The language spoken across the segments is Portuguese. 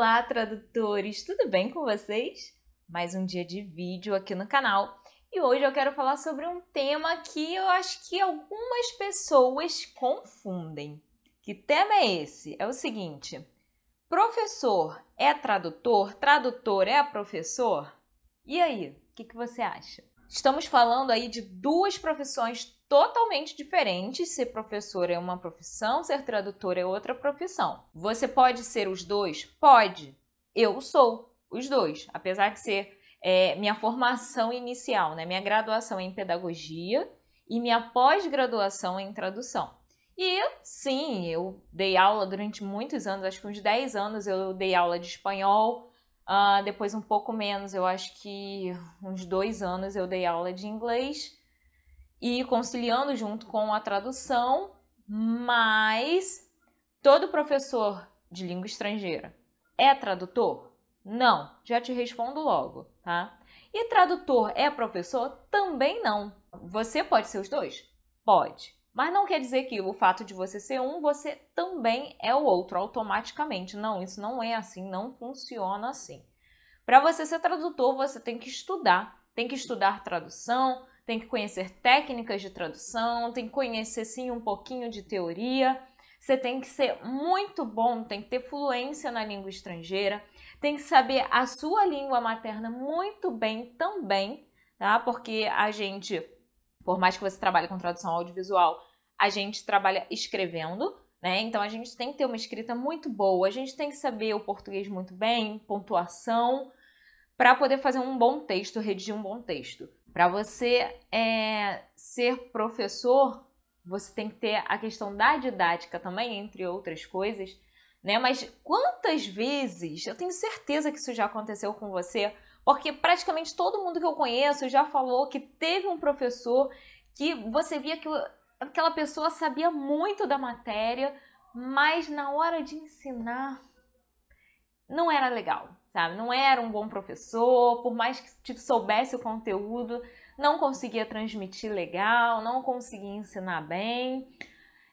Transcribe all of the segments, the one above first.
Olá, tradutores! Tudo bem com vocês? Mais um dia de vídeo aqui no canal e hoje eu quero falar sobre um tema que eu acho que algumas pessoas confundem. Que tema é esse? É o seguinte: professor é tradutor? Tradutor é professor? E aí, o que, que você acha? Estamos falando aí de duas profissões totalmente diferentes. Ser professor é uma profissão, ser tradutor é outra profissão. Você pode ser os dois? Pode. Eu sou os dois, apesar de ser é, minha formação inicial, né? Minha graduação em pedagogia e minha pós-graduação em tradução. E sim, eu dei aula durante muitos anos, acho que uns 10 anos eu dei aula de espanhol, uh, depois um pouco menos, eu acho que uns dois anos eu dei aula de inglês e conciliando junto com a tradução, mas todo professor de língua estrangeira é tradutor? Não, já te respondo logo, tá? E tradutor é professor? Também não. Você pode ser os dois? Pode. Mas não quer dizer que o fato de você ser um, você também é o outro automaticamente. Não, isso não é assim, não funciona assim. Para você ser tradutor, você tem que estudar. Tem que estudar tradução, tem que conhecer técnicas de tradução, tem que conhecer sim um pouquinho de teoria. Você tem que ser muito bom, tem que ter fluência na língua estrangeira, tem que saber a sua língua materna muito bem também, tá? Porque a gente, por mais que você trabalhe com tradução audiovisual, a gente trabalha escrevendo, né? Então a gente tem que ter uma escrita muito boa, a gente tem que saber o português muito bem, pontuação, para poder fazer um bom texto, redigir um bom texto. Para você é, ser professor, você tem que ter a questão da didática também, entre outras coisas, né? Mas quantas vezes, eu tenho certeza que isso já aconteceu com você, porque praticamente todo mundo que eu conheço já falou que teve um professor que você via que aquela pessoa sabia muito da matéria, mas na hora de ensinar não era legal sabe? Não era um bom professor, por mais que tipo, soubesse o conteúdo, não conseguia transmitir legal, não conseguia ensinar bem.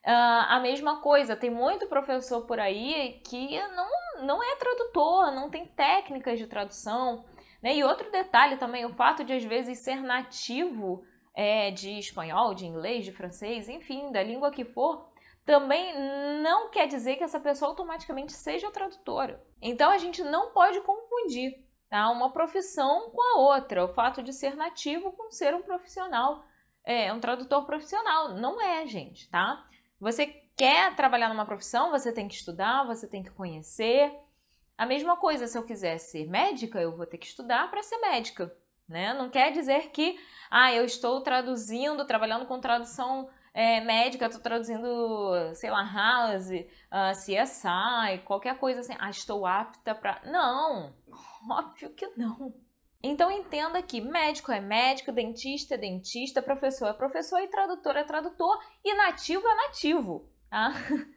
Uh, a mesma coisa, tem muito professor por aí que não, não é tradutor, não tem técnicas de tradução. Né? E outro detalhe também, o fato de às vezes ser nativo é, de espanhol, de inglês, de francês, enfim, da língua que for, também não quer dizer que essa pessoa automaticamente seja tradutora. Então a gente não pode confundir tá? uma profissão com a outra, o fato de ser nativo com ser um profissional, é, um tradutor profissional. Não é, gente, tá? Você quer trabalhar numa profissão, você tem que estudar, você tem que conhecer. A mesma coisa, se eu quiser ser médica, eu vou ter que estudar para ser médica. Né? Não quer dizer que, ah, eu estou traduzindo, trabalhando com tradução é, médica, eu tô traduzindo, sei lá, House, uh, ah, CSI, qualquer coisa assim. Ah, estou apta para. Não! Óbvio que não. Então entenda que médico é médico, dentista é dentista, professor é professor e tradutor é tradutor e nativo é nativo. Tá?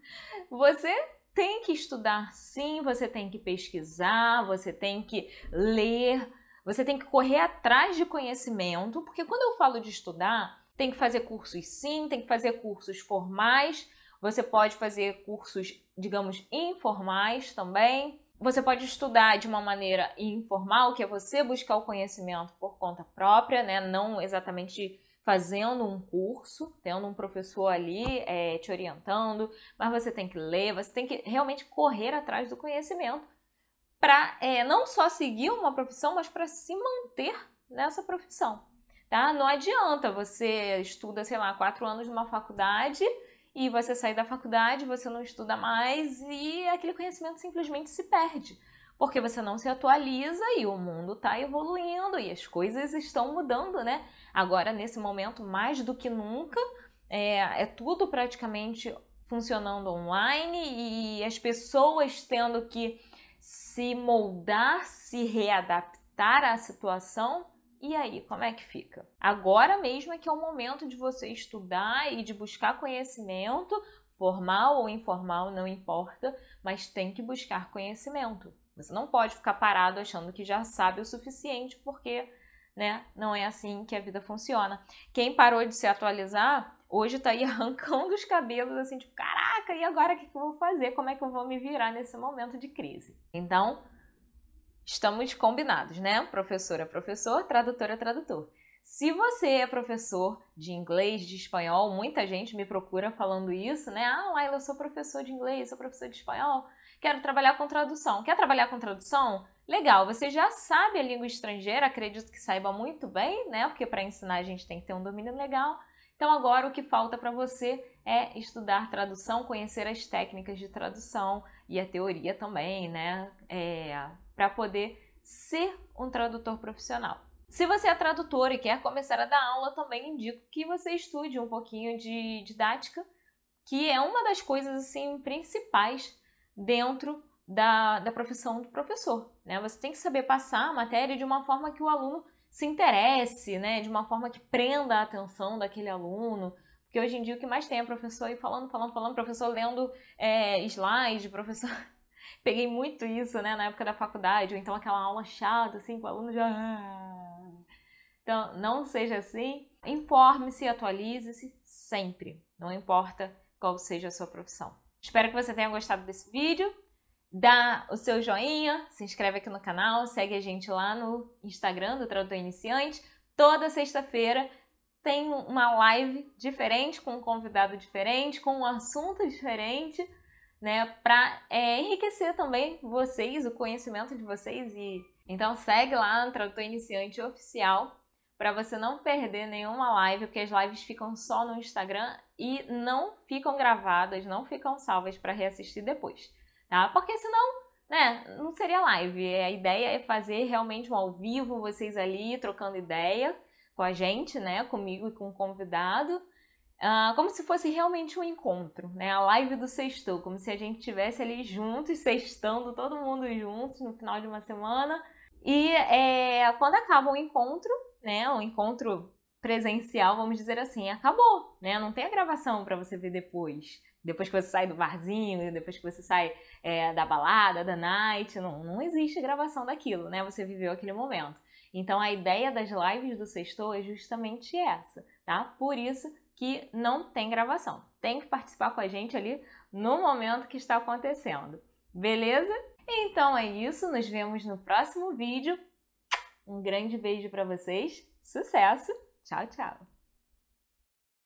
Você tem que estudar sim, você tem que pesquisar, você tem que ler, você tem que correr atrás de conhecimento, porque quando eu falo de estudar, tem que fazer cursos sim, tem que fazer cursos formais, você pode fazer cursos, digamos, informais também. Você pode estudar de uma maneira informal, que é você buscar o conhecimento por conta própria, né? Não exatamente fazendo um curso, tendo um professor ali é, te orientando, mas você tem que ler, você tem que realmente correr atrás do conhecimento para é, não só seguir uma profissão, mas para se manter nessa profissão tá? Não adianta você estuda, sei lá, quatro anos numa faculdade e você sair da faculdade, você não estuda mais e aquele conhecimento simplesmente se perde. Porque você não se atualiza e o mundo está evoluindo e as coisas estão mudando, né? Agora, nesse momento, mais do que nunca, é, é tudo praticamente funcionando online e as pessoas tendo que se moldar, se readaptar à situação e aí, como é que fica? Agora mesmo é que é o momento de você estudar e de buscar conhecimento, formal ou informal, não importa, mas tem que buscar conhecimento. Você não pode ficar parado achando que já sabe o suficiente, porque né, não é assim que a vida funciona. Quem parou de se atualizar, hoje tá aí arrancando os cabelos, assim, tipo, caraca, e agora o que eu vou fazer? Como é que eu vou me virar nesse momento de crise? Então, Estamos combinados, né? Professora, professor, é tradutora, é tradutor. Se você é professor de inglês, de espanhol, muita gente me procura falando isso, né? Ah, Laila, eu sou professor de inglês, sou professor de espanhol, quero trabalhar com tradução. Quer trabalhar com tradução? Legal, você já sabe a língua estrangeira, acredito que saiba muito bem, né? Porque para ensinar a gente tem que ter um domínio legal. Então agora o que falta para você é estudar tradução, conhecer as técnicas de tradução e a teoria também, né? É, para poder ser um tradutor profissional. Se você é tradutor e quer começar a dar aula, também indico que você estude um pouquinho de didática, que é uma das coisas assim principais dentro da, da profissão do professor. Né? Você tem que saber passar a matéria de uma forma que o aluno se interesse, né? de uma forma que prenda a atenção daquele aluno, porque hoje em dia o que mais tem é professor e falando, falando, falando, professor lendo é, slide, professor. Peguei muito isso, né, na época da faculdade, ou então aquela aula chata, assim, com o aluno já. Ah. Então, não seja assim. Informe-se, atualize-se sempre. Não importa qual seja a sua profissão. Espero que você tenha gostado desse vídeo. Dá o seu joinha, se inscreve aqui no canal, segue a gente lá no Instagram do Tradutor Iniciante. Toda sexta-feira tem uma live diferente, com um convidado diferente, com um assunto diferente, né? Para é, enriquecer também vocês, o conhecimento de vocês. e Então segue lá no Tradutor Iniciante Oficial para você não perder nenhuma live, porque as lives ficam só no Instagram e não ficam gravadas, não ficam salvas para reassistir depois, tá? Porque senão, né, não seria live. A ideia é fazer realmente um ao vivo, vocês ali trocando ideia com a gente, né? Comigo e com o convidado, uh, como se fosse realmente um encontro, né? A live do sextou, como se a gente estivesse ali juntos, sextando, todo mundo juntos no final de uma semana. E é, quando acaba o encontro, né? O encontro presencial, vamos dizer assim, acabou, né? Não tem a gravação para você ver depois. Depois que você sai do barzinho, depois que você sai é, da balada, da night, não, não existe gravação daquilo, né? Você viveu aquele momento. Então a ideia das lives do Sextou é justamente essa, tá? Por isso que não tem gravação. Tem que participar com a gente ali no momento que está acontecendo. Beleza? Então é isso, nos vemos no próximo vídeo. Um grande beijo para vocês, sucesso, tchau, tchau!